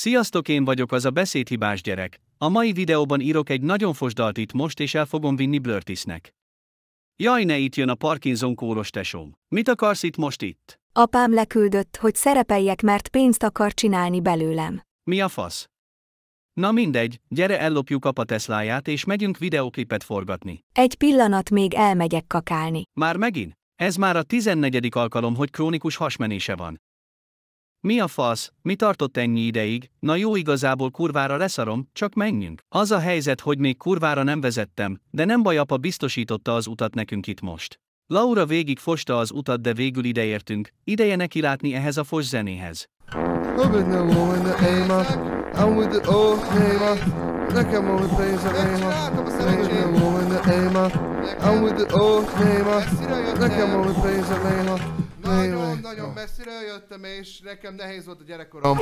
Sziasztok én vagyok az a beszédhibás gyerek, a mai videóban írok egy nagyon fosdalt itt most és el fogom vinni Blörtisnek. Jaj ne itt jön a Parkinson kóros tesóm, mit akarsz itt most itt? Apám leküldött, hogy szerepeljek mert pénzt akar csinálni belőlem. Mi a fasz? Na mindegy, gyere ellopjuk apa Tesláját és megyünk videóklipet forgatni. Egy pillanat még elmegyek kakálni. Már megint? Ez már a 14. alkalom, hogy krónikus hasmenése van. Mi a fasz, mi tartott ennyi ideig, na jó igazából kurvára leszarom, csak menjünk. Az a helyzet, hogy még kurvára nem vezettem, de nem baj apa biztosította az utat nekünk itt most. Laura végig fosta az utat, de végül ideértünk, ideje neki látni ehhez a fos zenéhez. Nekem nagyon-nagyon messzire jöttem, és nekem nehéz volt a gyerekkorom.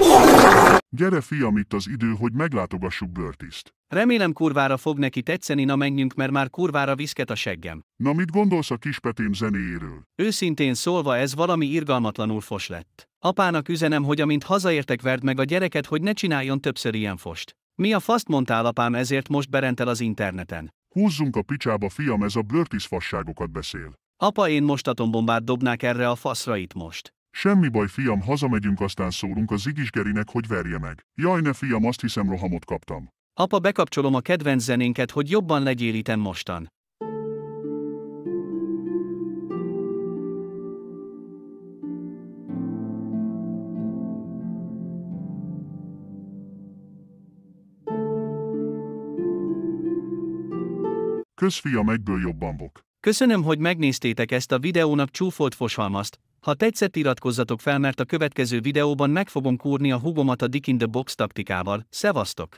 Gyere fiam, itt az idő, hogy meglátogassuk Börtiszt. Remélem kurvára fog neki tetszeni, na menjünk, mert már kurvára viszket a seggem. Na mit gondolsz a kispetém zenéjéről? Őszintén szólva ez valami irgalmatlanul fos lett. Apának üzenem, hogy amint hazaértek verd meg a gyereket, hogy ne csináljon többször ilyen fost. Mi a faszt mondtál apám ezért most berentel az interneten? Húzzunk a picsába, fiam, ez a Börtis fasságokat beszél. Apa, én most atombombát dobnák erre a faszra itt most. Semmi baj, fiam, hazamegyünk, aztán szólunk a zigisgerinek, hogy verje meg. Jaj, ne fiam, azt hiszem rohamot kaptam. Apa, bekapcsolom a kedvenc zenénket, hogy jobban legyélítem mostan. Kösz fiam, egyből jobban bok. Köszönöm, hogy megnéztétek ezt a videónak csúfolt fosalmazt, ha tetszett iratkozzatok fel mert a következő videóban meg fogom kúrni a hugomat a Dick in the Box taktikával, szevasztok!